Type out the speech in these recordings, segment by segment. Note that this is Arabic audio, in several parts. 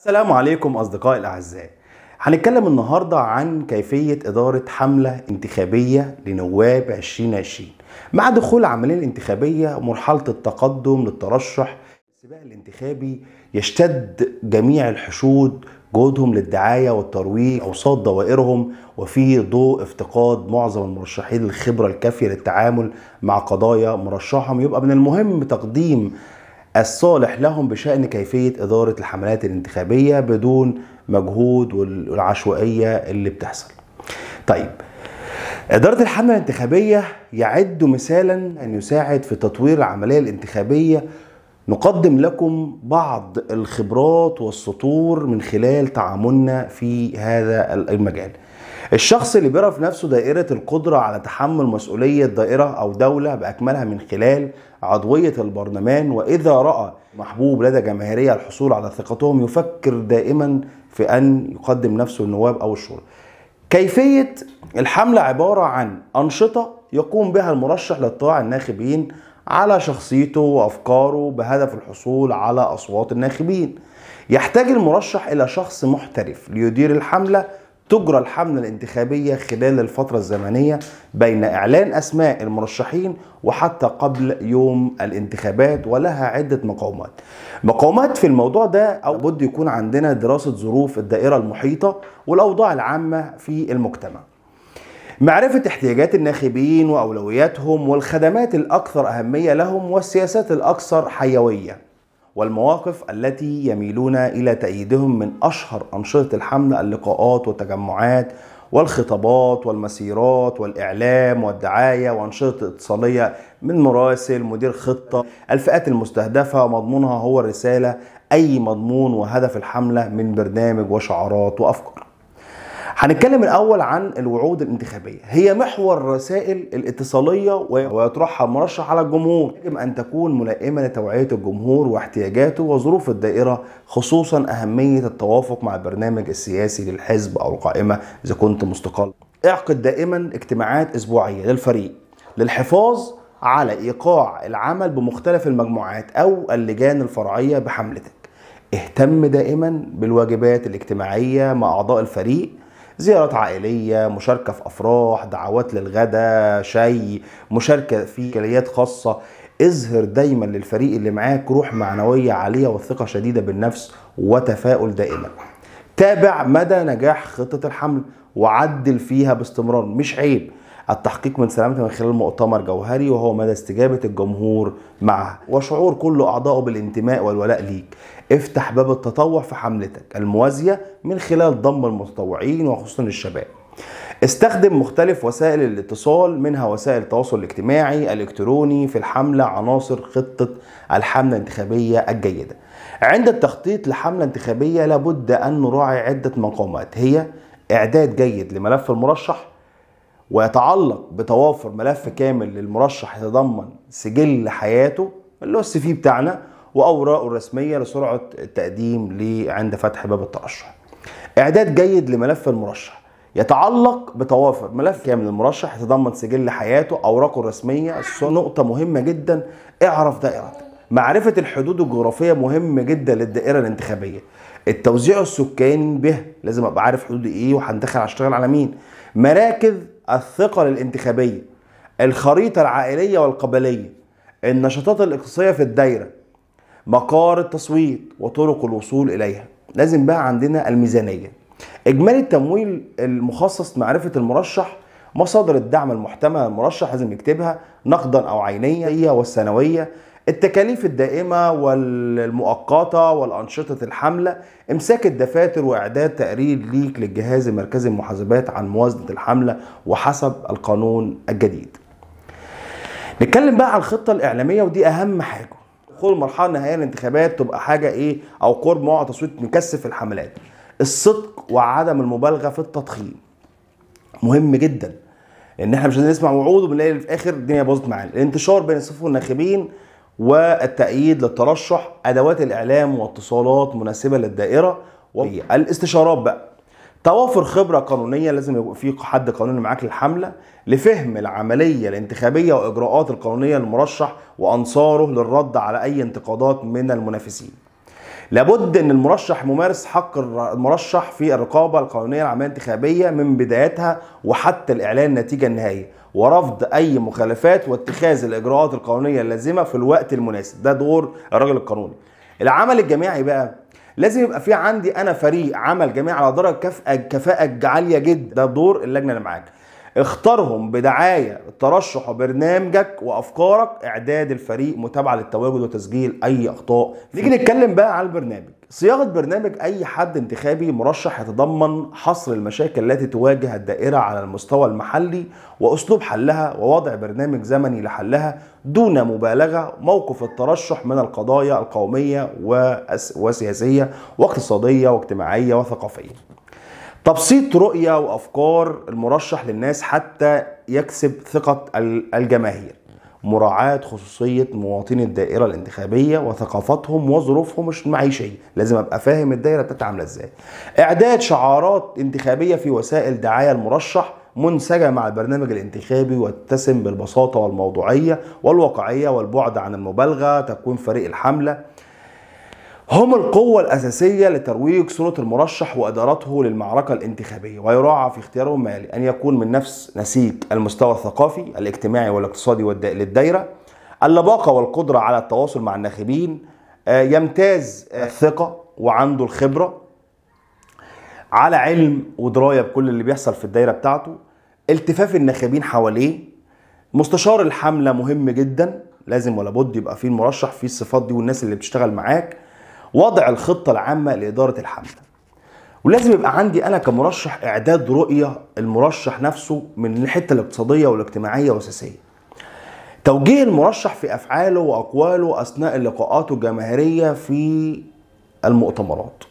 السلام عليكم أصدقائي الأعزاء هنتكلم النهاردة عن كيفية إدارة حملة انتخابية لنواب 2020 مع دخول العملية الانتخابية مرحلة التقدم للترشح السباق الانتخابي يشتد جميع الحشود جهودهم للدعاية والترويج أوساط دوائرهم وفي ضوء افتقاد معظم المرشحين الخبرة الكافية للتعامل مع قضايا مرشحهم يبقى من المهم تقديم الصالح لهم بشأن كيفية إدارة الحملات الانتخابية بدون مجهود والعشوائية اللي بتحصل طيب إدارة الحملة الانتخابية يعد مثالا أن يساعد في تطوير العملية الانتخابية نقدم لكم بعض الخبرات والسطور من خلال تعاملنا في هذا المجال الشخص اللي بيرى في نفسه دائرة القدرة على تحمل مسؤولية دائرة أو دولة بأكملها من خلال عضوية البرلمان وإذا رأى محبوب لدى جماهيرية الحصول على ثقتهم يفكر دائما في أن يقدم نفسه للنواب أو الشورى كيفية الحملة عبارة عن أنشطة يقوم بها المرشح لإطلاع الناخبين على شخصيته وأفكاره بهدف الحصول على أصوات الناخبين يحتاج المرشح إلى شخص محترف ليدير الحملة تجرى الحملة الانتخابية خلال الفترة الزمنية بين إعلان أسماء المرشحين وحتى قبل يوم الانتخابات ولها عدة مقاومات مقاومات في الموضوع ده أو بد يكون عندنا دراسة ظروف الدائرة المحيطة والأوضاع العامة في المجتمع معرفة احتياجات الناخبين وأولوياتهم والخدمات الأكثر أهمية لهم والسياسات الأكثر حيوية والمواقف التي يميلون الى تأييدهم من اشهر انشطه الحمله اللقاءات والتجمعات والخطابات والمسيرات والاعلام والدعايه وانشطه اتصاليه من مراسل مدير خطه الفئات المستهدفه مضمونها هو الرساله اي مضمون وهدف الحمله من برنامج وشعارات وافكار هنتكلم الاول عن الوعود الانتخابيه هي محور الرسائل الاتصاليه ويطرحها المرشح على الجمهور يجب ان تكون ملائمه لتوعيه الجمهور واحتياجاته وظروف الدائره خصوصا اهميه التوافق مع البرنامج السياسي للحزب او القائمه اذا كنت مستقل اعقد دائما اجتماعات اسبوعيه للفريق للحفاظ على ايقاع العمل بمختلف المجموعات او اللجان الفرعيه بحملتك اهتم دائما بالواجبات الاجتماعيه مع اعضاء الفريق زيارات عائليه مشاركه في افراح دعوات للغدا شاي مشاركه في كليات خاصه اظهر دايما للفريق اللي معاك روح معنويه عاليه وثقه شديده بالنفس وتفاؤل دائما تابع مدى نجاح خطه الحمل وعدل فيها باستمرار مش عيب التحقيق من سلامته من خلال مؤتمر جوهري وهو مدى استجابة الجمهور معه وشعور كل أعضائه بالانتماء والولاء ليك افتح باب التطوع في حملتك الموازية من خلال ضم المتطوعين وخصوصا الشباب استخدم مختلف وسائل الاتصال منها وسائل التواصل الاجتماعي الالكتروني في الحملة عناصر خطة الحملة الانتخابية الجيدة عند التخطيط لحملة انتخابية لابد أن نراعي عدة مقامات هي إعداد جيد لملف المرشح ويتعلق بتوافر ملف كامل للمرشح يتضمن سجل حياته اللي هو السي في بتاعنا واوراقه الرسميه لسرعه التقديم ليه عند فتح باب الترشح. اعداد جيد لملف المرشح يتعلق بتوافر ملف كامل للمرشح يتضمن سجل حياته اوراقه الرسميه نقطه مهمه جدا اعرف دائرتك. معرفه الحدود الجغرافيه مهمه جدا للدائره الانتخابيه. التوزيع السكاني به لازم ابقى عارف حدود ايه وهندخل هشتغل على مين. مراكز الثقل الانتخابية الخريطة العائلية والقبلية النشاطات الاقتصادية في الدايرة مقار التصويت وطرق الوصول إليها لازم بقى عندنا الميزانية إجمالي التمويل المخصص معرفة المرشح مصادر الدعم المحتملة للمرشح لازم يكتبها نقدا أو عينية والسنوية التكاليف الدائمة والمؤقتة والأنشطة الحملة إمساك الدفاتر وإعداد تقرير ليك للجهاز المركزي للمحاسبات عن موازنة الحملة وحسب القانون الجديد نتكلم بقى عن الخطة الإعلامية ودي أهم حاجة دخول المرحلة النهائية للانتخابات تبقى حاجة إيه أو قرب موعد تصويت مكثف الحملات الصدق وعدم المبالغة في التضخيم مهم جدا ان احنا مش نسمع وعود وبنلاقي في الاخر الدنيا باظت معانا الانتشار بين صفوف الناخبين والتأييد للترشح أدوات الإعلام واتصالات مناسبة للدائرة الاستشارات بقى توافر خبرة قانونية لازم يبقى في حد قانوني معاك للحملة لفهم العملية الانتخابية وإجراءات القانونية للمرشح وأنصاره للرد على أي انتقادات من المنافسين لابد ان المرشح ممارس حق المرشح في الرقابه القانونيه العمليه الانتخابيه من بدايتها وحتى الاعلان النتيجه النهائيه ورفض اي مخالفات واتخاذ الاجراءات القانونيه اللازمه في الوقت المناسب ده دور الراجل القانوني العمل الجماعي بقى لازم يبقى في عندي انا فريق عمل جماعي على درجه كفاءه كفاءه عاليه جدا ده دور اللجنه اللي معاك اختارهم بدعاية ترشح برنامجك وأفكارك إعداد الفريق متابعة للتواجد وتسجيل أي أخطاء نيجي نتكلم بقى على البرنامج صياغة برنامج أي حد انتخابي مرشح يتضمن حصر المشاكل التي تواجه الدائرة على المستوى المحلي وأسلوب حلها ووضع برنامج زمني لحلها دون مبالغة موقف الترشح من القضايا القومية وسياسية واقتصادية واجتماعية وثقافية تبسيط رؤية وأفكار المرشح للناس حتى يكسب ثقة الجماهير مراعاة خصوصية مواطني الدائرة الانتخابية وثقافتهم وظروفهم المعيشية لازم أبقى فاهم الدائرة بتتعامل إزاي إعداد شعارات انتخابية في وسائل دعاية المرشح منسجة مع البرنامج الانتخابي وتتسم بالبساطة والموضوعية والواقعية والبعد عن المبالغة تكوين فريق الحملة هم القوة الأساسية لترويج صورة المرشح وإدارته للمعركة الانتخابية ويراعى في اختيارهم أن يكون من نفس نسيج المستوى الثقافي الاجتماعي والاقتصادي للدائرة اللباقة والقدرة على التواصل مع الناخبين آه، يمتاز الثقة آه، وعنده الخبرة على علم ودراية بكل اللي بيحصل في الدائرة بتاعته التفاف الناخبين حواليه مستشار الحملة مهم جدا لازم ولا بد يبقى فيه المرشح فيه الصفات دي والناس اللي بتشتغل معاك وضع الخطه العامه لاداره الحمله ولازم يبقى عندي انا كمرشح اعداد رؤيه المرشح نفسه من الحته الاقتصاديه والاجتماعيه والسياسيه توجيه المرشح في افعاله واقواله اثناء اللقاءات الجماهيريه في المؤتمرات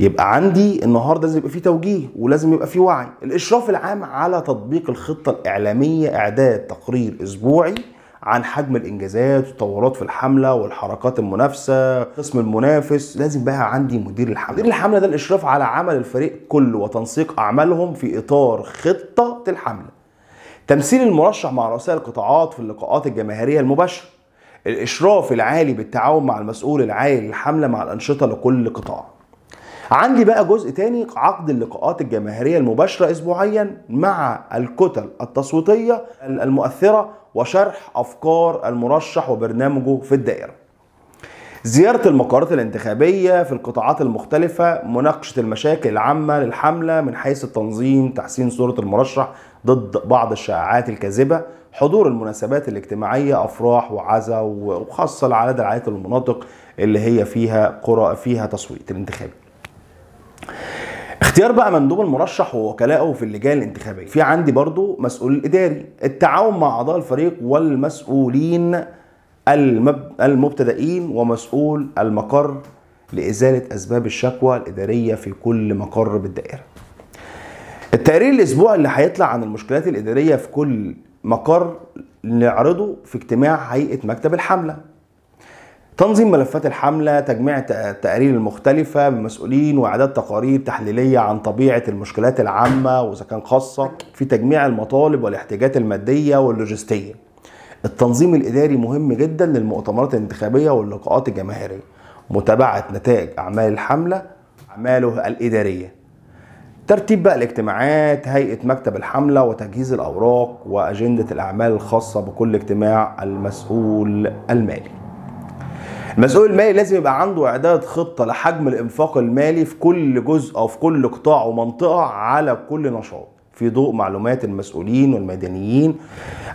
يبقى عندي النهارده لازم يبقى في توجيه ولازم يبقى في وعي الاشراف العام على تطبيق الخطه الاعلاميه اعداد تقرير اسبوعي عن حجم الانجازات وتطورات في الحمله والحركات المنافسه قسم المنافس لازم بقى عندي مدير الحمله مدير الحمله ده الاشراف على عمل الفريق كله وتنسيق اعمالهم في اطار خطه الحمله تمثيل المرشح مع رؤساء القطاعات في اللقاءات الجماهيريه المباشره الاشراف العالي بالتعاون مع المسؤول العالي للحمله مع الانشطه لكل قطاع عندي بقى جزء تاني عقد اللقاءات الجماهيرية المباشرة أسبوعيا مع الكتل التصويتية المؤثرة وشرح أفكار المرشح وبرنامجه في الدائرة زيارة المقرات الانتخابية في القطاعات المختلفة مناقشة المشاكل العامة للحملة من حيث التنظيم تحسين صورة المرشح ضد بعض الشائعات الكاذبة حضور المناسبات الاجتماعية أفراح وعزا وخاصة العادة العائلات المناطق اللي هي فيها قرى فيها تصويت الانتخابي اختيار بقى مندوب المرشح ووكلائه في اللجان الانتخابيه في عندي برضو مسؤول الاداري التعاون مع اعضاء الفريق والمسؤولين المب... المبتدئين ومسؤول المقر لازاله اسباب الشكوى الاداريه في كل مقر بالدائره التقرير الاسبوع اللي هيطلع عن المشكلات الاداريه في كل مقر نعرضه في اجتماع هيئه مكتب الحمله تنظيم ملفات الحملة تجميع التقارير المختلفة من مسؤولين وإعداد تقارير تحليلية عن طبيعة المشكلات العامة وإذا كان خاصة في تجميع المطالب والاحتياجات المادية واللوجستية التنظيم الإداري مهم جدا للمؤتمرات الانتخابية واللقاءات الجماهيرية متابعة نتائج أعمال الحملة أعماله الإدارية ترتيب بقى الاجتماعات هيئة مكتب الحملة وتجهيز الأوراق وأجندة الأعمال الخاصة بكل اجتماع المسؤول المالي المسؤول المالي لازم يبقى عنده اعداد خطه لحجم الانفاق المالي في كل جزء او في كل قطاع ومنطقه على كل نشاط في ضوء معلومات المسؤولين والمدنيين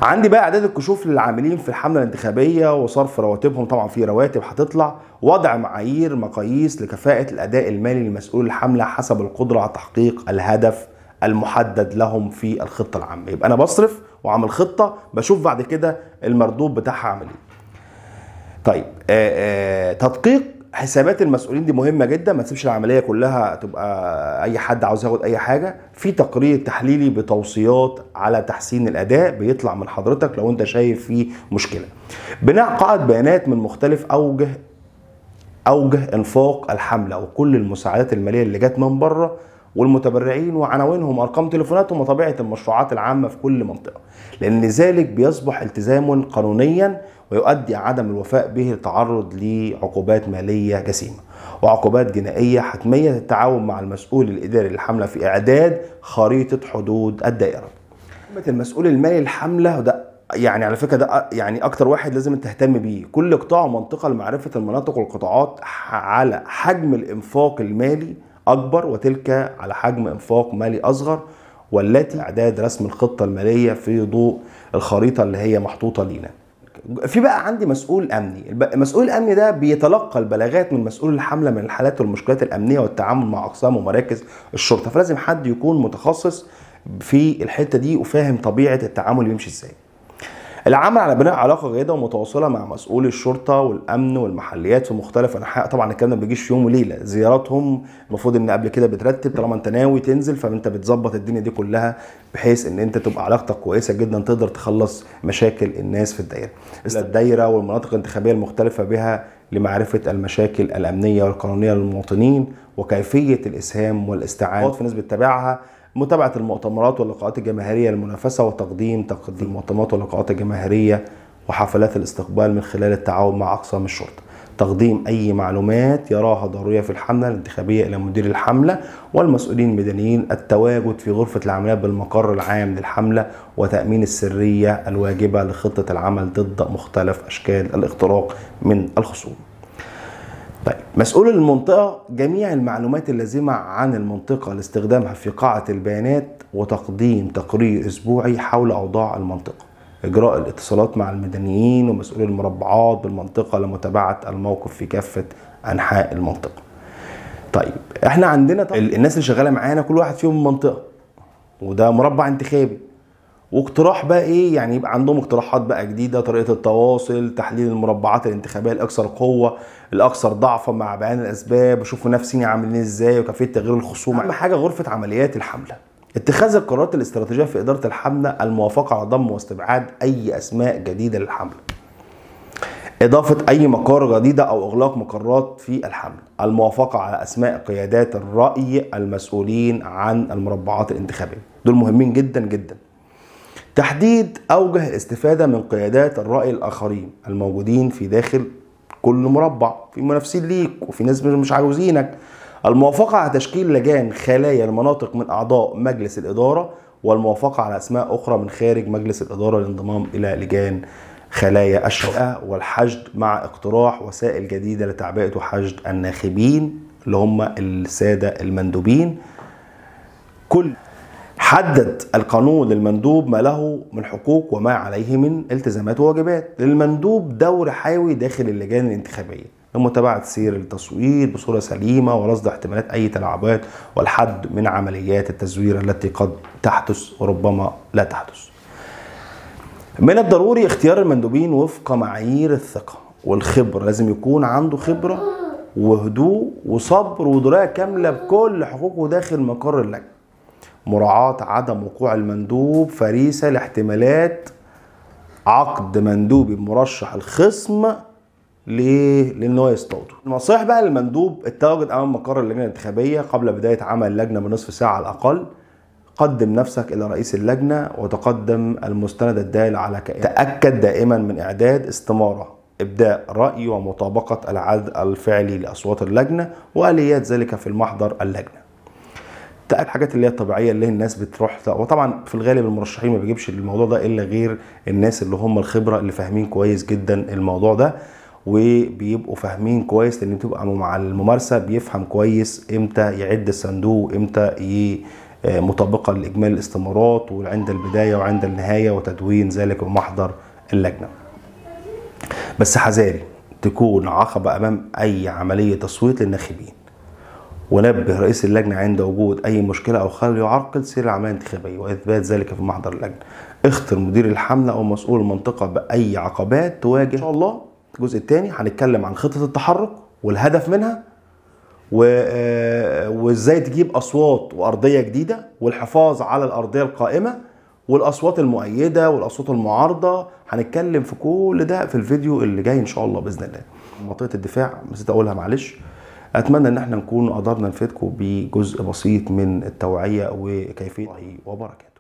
عندي بقى اعداد الكشوف للعاملين في الحمله الانتخابيه وصرف رواتبهم طبعا في رواتب هتطلع وضع معايير مقاييس لكفاءه الاداء المالي لمسؤول الحمله حسب القدره على تحقيق الهدف المحدد لهم في الخطه العامه يبقى انا بصرف وعامل خطه بشوف بعد كده المردود بتاعها عامل ايه طيب آه، آه، تدقيق حسابات المسؤولين دي مهمه جدا ما تسيبش العمليه كلها تبقى اي حد عاوز ياخد اي حاجه في تقرير تحليلي بتوصيات على تحسين الاداء بيطلع من حضرتك لو انت شايف فيه مشكله بناء قاعده بيانات من مختلف اوجه اوجه انفاق الحمله وكل المساعدات الماليه اللي جت من بره والمتبرعين وعناوينهم وارقام تليفوناتهم وطبيعه المشروعات العامه في كل منطقه لان ذلك بيصبح التزام قانونيا ويؤدي عدم الوفاء به للتعرض لعقوبات مالية جسيمة وعقوبات جنائية حتمية للتعاون مع المسؤول الإداري للحملة في إعداد خريطة حدود الدائرة المسؤول المالي للحملة وده يعني على فكره ده يعني اكتر واحد لازم تهتم بيه كل قطاع ومنطقه لمعرفه المناطق والقطاعات على حجم الانفاق المالي اكبر وتلك على حجم انفاق مالي اصغر والتي اعداد رسم الخطه الماليه في ضوء الخريطه اللي هي محطوطه لينا في بقى عندي مسؤول امني المسؤول الامني ده بيتلقى البلاغات من مسؤول الحمله من الحالات والمشكلات الامنيه والتعامل مع اقسام ومراكز الشرطه فلازم حد يكون متخصص في الحته دي وفاهم طبيعه التعامل بيمشي ازاي العمل على بناء علاقه جيده ومتواصله مع مسؤولي الشرطه والامن والمحليات في مختلف انحاء طبعا الكلام ده ما بيجيش في يوم وليله زياراتهم المفروض ان قبل كده بترتب طالما انت ناوي تنزل فانت بتظبط الدنيا دي كلها بحيث ان انت تبقى علاقتك كويسه جدا تقدر تخلص مشاكل الناس في الدايره الدايره والمناطق الانتخابيه المختلفه بها لمعرفة المشاكل الأمنية والقانونية للمواطنين وكيفية الإسهام والاستعانة في ناس بتتابعها متابعه المؤتمرات واللقاءات الجماهيريه المنافسه وتقديم تقديم المؤتمرات واللقاءات الجماهيريه وحفلات الاستقبال من خلال التعاون مع اقسام الشرطه تقديم اي معلومات يراها ضروريه في الحمله الانتخابيه الى مدير الحمله والمسؤولين المدنيين التواجد في غرفه العمليات بالمقر العام للحمله وتامين السريه الواجبه لخطه العمل ضد مختلف اشكال الاختراق من الخصوم طيب مسؤول المنطقة جميع المعلومات اللازمة عن المنطقة لاستخدامها في قاعة البيانات وتقديم تقرير أسبوعي حول أوضاع المنطقة إجراء الاتصالات مع المدنيين ومسؤولي المربعات بالمنطقة لمتابعة الموقف في كافة أنحاء المنطقة طيب احنا عندنا طيب الناس اللي شغاله معانا كل واحد فيهم منطقه وده مربع انتخابي واقتراح بقى ايه يعني يبقى عندهم اقتراحات بقى جديده طريقه التواصل تحليل المربعات الانتخابيه الاكثر قوه الاكثر ضعفا مع بيان الاسباب اشوفوا نفسي عاملين ازاي وكيفيه تغيير الخصوم اهم حاجه غرفه عمليات الحمله اتخاذ القرارات الاستراتيجيه في اداره الحمله الموافقه على ضم واستبعاد اي اسماء جديده للحمله إضافة أي مقر جديدة أو إغلاق مقرات في الحمل الموافقة على أسماء قيادات الرأي المسؤولين عن المربعات الانتخابية دول مهمين جدا جدا تحديد أوجه الاستفادة من قيادات الرأي الآخرين الموجودين في داخل كل مربع في منافسين ليك وفي ناس مش عاوزينك الموافقة على تشكيل لجان خلايا المناطق من أعضاء مجلس الإدارة والموافقة على أسماء أخرى من خارج مجلس الإدارة للانضمام إلى لجان خلايا الشقة والحشد مع اقتراح وسائل جديدة لتعبئة وحشد الناخبين اللي هم السادة المندوبين كل حدد القانون للمندوب ما له من حقوق وما عليه من التزامات وواجبات للمندوب دور حيوي داخل اللجان الانتخابيه لمتابعه سير التصويت بصوره سليمه ورصد احتمالات اي تلاعبات والحد من عمليات التزوير التي قد تحدث وربما لا تحدث من الضروري اختيار المندوبين وفق معايير الثقه والخبره لازم يكون عنده خبره وهدوء وصبر ودرايه كامله بكل حقوقه داخل مقر اللجنه مراعاة عدم وقوع المندوب فريسة لاحتمالات عقد مندوبي مرشح الخصم ليه؟ لان هو يستوطن. النصائح بقى للمندوب التواجد امام مقر اللجنه الانتخابيه قبل بدايه عمل اللجنه بنصف ساعه على الاقل. قدم نفسك الى رئيس اللجنه وتقدم المستند الدال على كائن. تاكد دائما من اعداد استماره ابداء راي ومطابقه العدد الفعلي لاصوات اللجنه واليات ذلك في المحضر اللجنه. تلاقي الحاجات اللي هي الطبيعيه اللي الناس بتروح وطبعا في الغالب المرشحين ما بيجيبش الموضوع ده الا غير الناس اللي هم الخبره اللي فاهمين كويس جدا الموضوع ده وبيبقوا فاهمين كويس لان بتبقى مع الممارسه بيفهم كويس امتى يعد الصندوق وامتى آه، مطابقه لاجمالي الاستمارات وعند البدايه وعند النهايه وتدوين ذلك ومحضر اللجنه. بس حذاري تكون عقبه امام اي عمليه تصويت للناخبين. ونبه رئيس اللجنة عند وجود أي مشكلة أو خلل يعرقل سير العملية الانتخابية وإثبات ذلك في محضر اللجنة. اختر مدير الحملة أو مسؤول المنطقة بأي عقبات تواجه. إن شاء الله الجزء الثاني هنتكلم عن خطة التحرك والهدف منها و... آه، وإزاي تجيب أصوات وأرضية جديدة والحفاظ على الأرضية القائمة والأصوات المؤيدة والأصوات المعارضة هنتكلم في كل ده في الفيديو اللي جاي إن شاء الله بإذن الله. منطقة الدفاع نسيت أقولها معلش. اتمنى ان احنا نكون قدرنا نفيدكم بجزء بسيط من التوعيه وكيفيه وبركاته